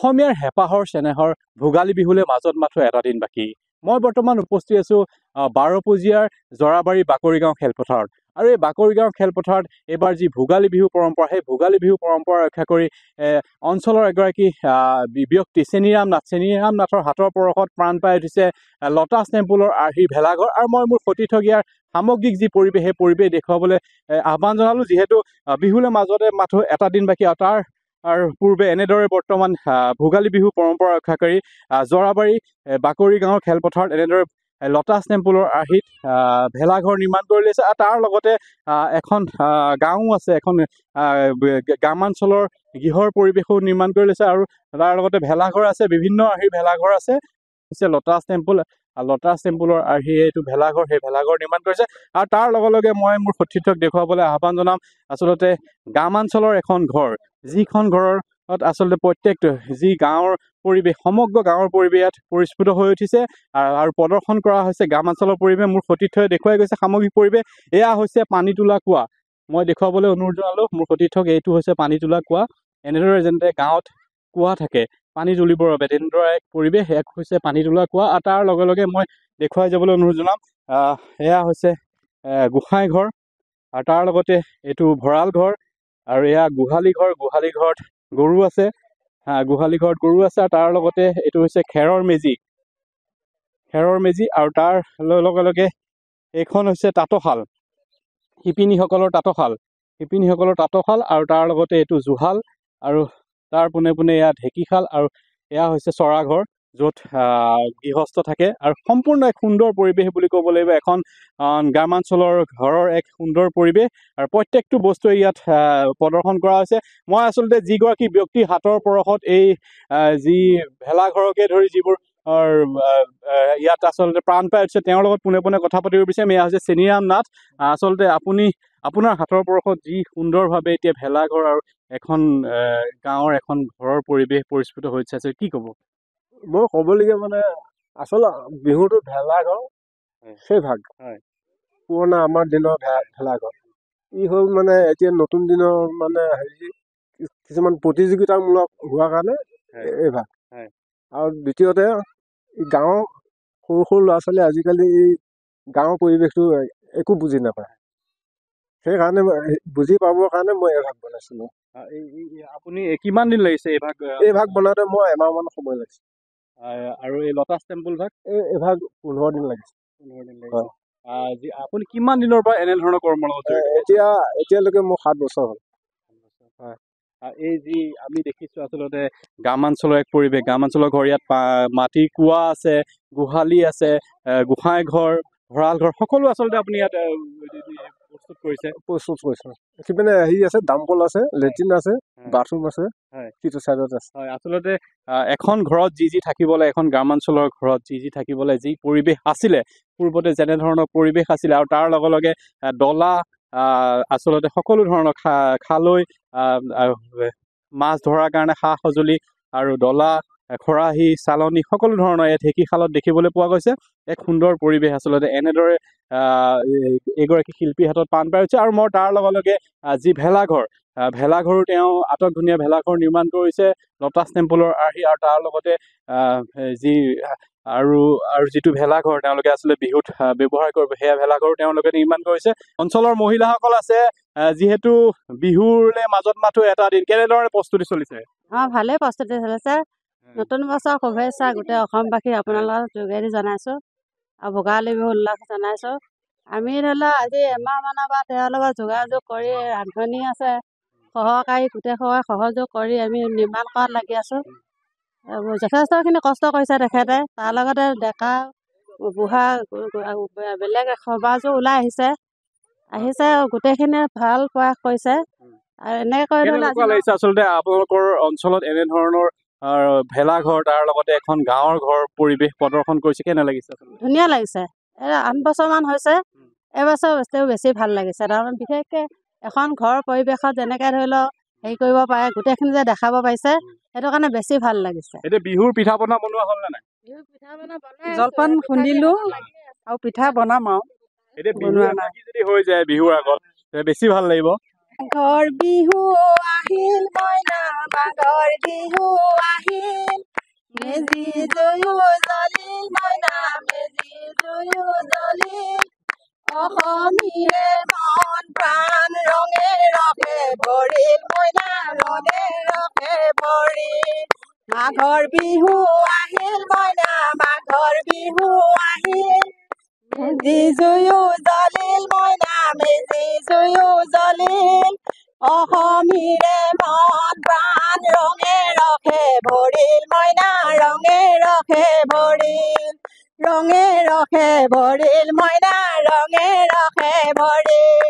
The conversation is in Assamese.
অসমীয়াৰ হেঁপাহৰ চেনেহৰ ভোগালী বিহুলৈ মাজত মাথো এটা দিন বাকী মই বৰ্তমান উপস্থিত আছোঁ বাৰপূজীয়াৰ জৰাবাৰী বাকৰিগাঁও খেলপথাৰত আৰু এই বাকৰিগাঁও খেলপথাৰত এইবাৰ যি ভোগালী বিহু পৰম্পৰা সেই ভোগালী বিহু পৰম্পৰা ৰক্ষা কৰি অঞ্চলৰ এগৰাকী ব্যক্তি চেনীৰাম নাথ চেনীৰাম নাথৰ হাতৰ পৰশত প্ৰাণ পাই উঠিছে লতাচ টেম্পুলৰ আৰ্হি ভেলাঘৰ আৰু মই মোৰ সতীথগীয়াৰ সামগ্ৰিক যি পৰিৱেশ সেই পৰিৱেশ দেখুৱাবলৈ আহ্বান জনালোঁ যিহেতু বিহুলৈ মাজতে মাথো এটা দিন বাকী আৰু তাৰ আৰু পূৰ্বে এনেদৰে বৰ্তমান ভোগালী বিহু পৰম্পৰা ৰক্ষা কৰি জৰাবাৰী বাকৰি গাঁৱৰ খেলপথাৰত এনেদৰে লটাছ টেম্পুলৰ আৰ্হিত ভেলাঘৰ নিৰ্মাণ কৰি লৈছে আৰু তাৰ লগতে এখন গাঁও আছে এখন গ্ৰামাঞ্চলৰ গৃহৰ পৰিৱেশো নিৰ্মাণ কৰি লৈছে আৰু তাৰ লগতে ভেলাঘৰ আছে বিভিন্ন আৰ্হিৰ ভেলাঘৰ আছে হৈছে লতাছ টেম্পল লতাছ টেম্পলৰ আৰ্হি এইটো ভেলাঘৰ সেই ভেলাঘৰ নিৰ্মাণ কৰিছে আৰু তাৰ লগে লগে মই মোৰ সতীৰ্থক দেখুৱাবলৈ আহ্বান জনাম আচলতে গ্ৰামাঞ্চলৰ এখন ঘৰ যিখন ঘৰত আচলতে প্ৰত্যেকটো যি গাঁৱৰ পৰিৱেশ সমগ্ৰ গাঁৱৰ পৰিৱেশ ইয়াত পৰিস্ফুট হৈ উঠিছে আৰু প্ৰদৰ্শন কৰা হৈছে গ্ৰামাঞ্চলৰ পৰিৱেশ মোৰ সতীৰ্থই দেখুৱাই গৈছে সামগ্ৰিক পৰিৱেশ এয়া হৈছে পানী তোলা কুঁৱা মই দেখুৱাবলৈ অনুৰোধ জনালোঁ মোৰ সতীৰ্থক এইটো হৈছে পানী তোলা কুঁৱা এনেদৰে যেনে গাঁৱত কুঁৱা থাকে পানী তুলিবৰ বাবে তেনেদৰে এক পৰিৱেশ এক হৈছে পানী তোলা কুঁৱা আৰু তাৰ লগে লগে মই দেখুৱাই যাবলৈ অনুৰোধ জনাম এয়া হৈছে গোঁসাই ঘৰ আৰু তাৰ লগতে এইটো ভঁৰাল ঘৰ আৰু এয়া গোহালি ঘৰ গোহালি ঘৰত গৰু আছে হা গোহালি ঘৰত গৰু আছে আৰু তাৰ লগতে এইটো হৈছে খেৰৰ মেজি খেৰৰ মেজি আৰু তাৰ লগে লগে এইখন হৈছে তাঁতশাল শিপিনীসকলৰ তাঁতশাল শিপিনীসকলৰ তাঁতশাল আৰু তাৰ লগতে এইটো জুহাল আৰু তাৰ পোনে পোনে এয়া ঢেঁকীশাল আৰু এয়া হৈছে চৰাঘৰ য'ত গৃহস্থ থাকে আৰু সম্পূৰ্ণ এক সুন্দৰ পৰিৱেশ বুলি ক'ব লাগিব এখন গ্ৰামাঞ্চলৰ ঘৰৰ এক সুন্দৰ পৰিৱেশ আৰু প্ৰত্যেকটো বস্তুৱে ইয়াত প্ৰদৰ্শন কৰা হৈছে মই আচলতে যিগৰাকী ব্যক্তি হাতৰ পৰশত এই যি ভেলাঘৰকে ধৰি যিবোৰ ইয়াত আচলতে প্ৰাণ পাই উঠিছে তেওঁৰ লগত পোনে পোনে কথা পাতিব বিচাৰিম এয়া হৈছে চেনিৰাম নাথ আচলতে আপুনি আপোনাৰ হাতৰ পৰশত যি সুন্দৰভাৱে এতিয়া ভেলাঘৰ আৰু এখন গাঁৱৰ এখন ঘৰৰ পৰিৱেশ পৰিস্ফুট হৈ উঠিছে কি ক'ব মই ক'বলগীয়া মানে আচলতে বিহুটো ভেলাঘৰ সেইভাগ পুৰণা আমাৰ দিনৰ ভেলা ভেলাঘৰ ই হ'ল মানে এতিয়া নতুন দিনৰ মানে হেৰি কিছুমান প্ৰতিযোগিতামূলক হোৱা কাৰণে এইভাগ আৰু দ্বিতীয়তে গাঁৱৰ সৰু সৰু ল'ৰা ছোৱালীয়ে আজিকালি এই গাঁৱৰ পৰিৱেশটো একো বুজি নাপায় সেইকাৰণে বুজি পাবৰ কাৰণে মই ভাগ বনাইছিলোঁ আপুনি কিমান দিন লাগিছে ভাগ এইভাগ ভাগ বনাওঁতে মই এমাহমান সময় লাগিছিল আৰু এই লটাছ টেম্পল ভাগ এভাগ পোন্ধৰ দিন লাগিছে পোন্ধৰ দিন লাগিছে আপুনি কিমান দিনৰ পৰা এনেধৰণৰ কৰ্ম এতিয়া এতিয়ালৈকে মোৰ সাত বছৰ হ'ল এই যি আমি দেখিছোঁ আচলতে গ্ৰামাঞ্চলৰ এক পৰিৱেশ গ্ৰামাঞ্চলৰ ঘৰ ইয়াত মাটি কুঁৱা আছে গোহালি আছে গোঁসাই ঘৰ ভঁৰাল ঘৰ সকলো আচলতে আপুনি ইয়াত প্ৰস্তুত কৰিছে প্ৰস্তুত কৰিছে সিপিনে হেৰি আছে দাম্পল আছে লেট্ৰিন আছে বাথৰুম আছে সেইটো চাইডত আছে হয় আচলতে এখন ঘৰত যি যি থাকিবলৈ এখন গ্ৰামাঞ্চলৰ ঘৰত যি যি থাকিবলৈ যি পৰিৱেশ আছিলে পূৰ্বতে যেনেধৰণৰ পৰিৱেশ আছিলে আৰু তাৰ লগে লগে ডলা আচলতে সকলো ধৰণৰ খা খালৈ মাছ ধৰাৰ কাৰণে সা সঁজুলি আৰু ডলা খৰাহি চালনী সকলো ধৰণৰ ইয়াত ঢেঁকীশালত দেখিবলৈ পোৱা গৈছে এক সুন্দৰ পৰিৱেশ আচলতে এনেদৰে এগৰাকী শিল্পীৰ হাতত পাণ পাই হৈছে আৰু মই তাৰ লগে লগে যি ভেলাঘৰ ভেলাঘৰো তেওঁ আটক ধুনীয়া ভেলাঘৰ নিৰ্মাণ কৰিছে লটাছ টেম্পলৰ আৰ্হি আৰু তাৰ লগতে যি আৰু আৰু যিটো ভেলাঘৰ তেওঁলোকে আচলতে বিহুত ব্যৱহাৰ কৰিব সেয়া ভেলাঘৰো তেওঁলোকে নিৰ্মাণ কৰিছে অঞ্চলৰ মহিলাসকল আছে যিহেতু বিহুৰ মাজত মাথো এটা দিন কেনেধৰণে প্ৰস্তুতি চলিছে অঁ ভালেই প্ৰস্তুতি চলিছে নতুন বছৰ শুভেচ্ছা গোটেই অসমবাসী আপোনালোকৰ যোগেদি জনাইছোঁ আৰু ভোগালী বিহু উল্লাস জনাইছোঁ আমি ধৰি লওক আজি এমাহমানৰ পৰা তেওঁৰ লগত যোগাযোগ কৰি ৰান্ধনি আছে সহকাৰী গোটেই গোটেইসৱে সহযোগ কৰি আমি নিৰ্মাণ কৰাত লাগি আছোঁ যথেষ্টখিনি কষ্ট কৰিছে তেখেতে তাৰ লগতে ডেকা বুঢ়া বেলেগ সমাজো ওলাই আহিছে আহিছে গোটেইখিনিয়ে ভাল প্ৰয়াস কৰিছে আৰু এনেকৈ আচলতে আপোনালোকৰ অঞ্চলত এনেধৰণৰ ভেলাঘৰ তাৰ লগতে এখন গাঁৱৰ ঘৰ পৰিৱেশ প্ৰদৰ্শন কৰিছে কেনে লাগিছে ধুনীয়া লাগিছে আঠ বছৰমান হৈছে এইবছৰ বেছি ভাল লাগিছে তাৰমানে বিশেষকৈ এখন ঘৰ পৰিৱেশত যেনেকে ধৰি লওক হেৰি কৰিব পাৰে গোটেইখিনি যে দেখাব পাৰিছে সেইটো কাৰণে বেছি ভাল লাগিছে বিহুৰ পিঠা পনা বনোৱা হ'ল নে নাই জলপান খুন্দিলো আৰু পিঠা বনাম আৰু হৈ যায় বিহুৰ আগত বেছি ভাল লাগিব ঘৰ বিহু আহিল মইনা বাঘৰ বিহু আহিল মেজি জয়ো জ্বলিল মইনা মেজি জয়ো জ্বলিল অসমীয়া মন প্ৰাণ মাঘৰ বিহু আহিল মইনা মাঘৰ বিহু আহিল মেজি জুয়ো জ্বলিল মইনা মেজি জুয়ো জ্বলিল অসমীৰে মন প্ৰাণ ৰঙে ৰখে ভৰিল মইনা ৰঙে ৰখে ভৰিল ৰঙে ৰখে ভৰিল মইনা ৰঙে ৰখে ভৰিল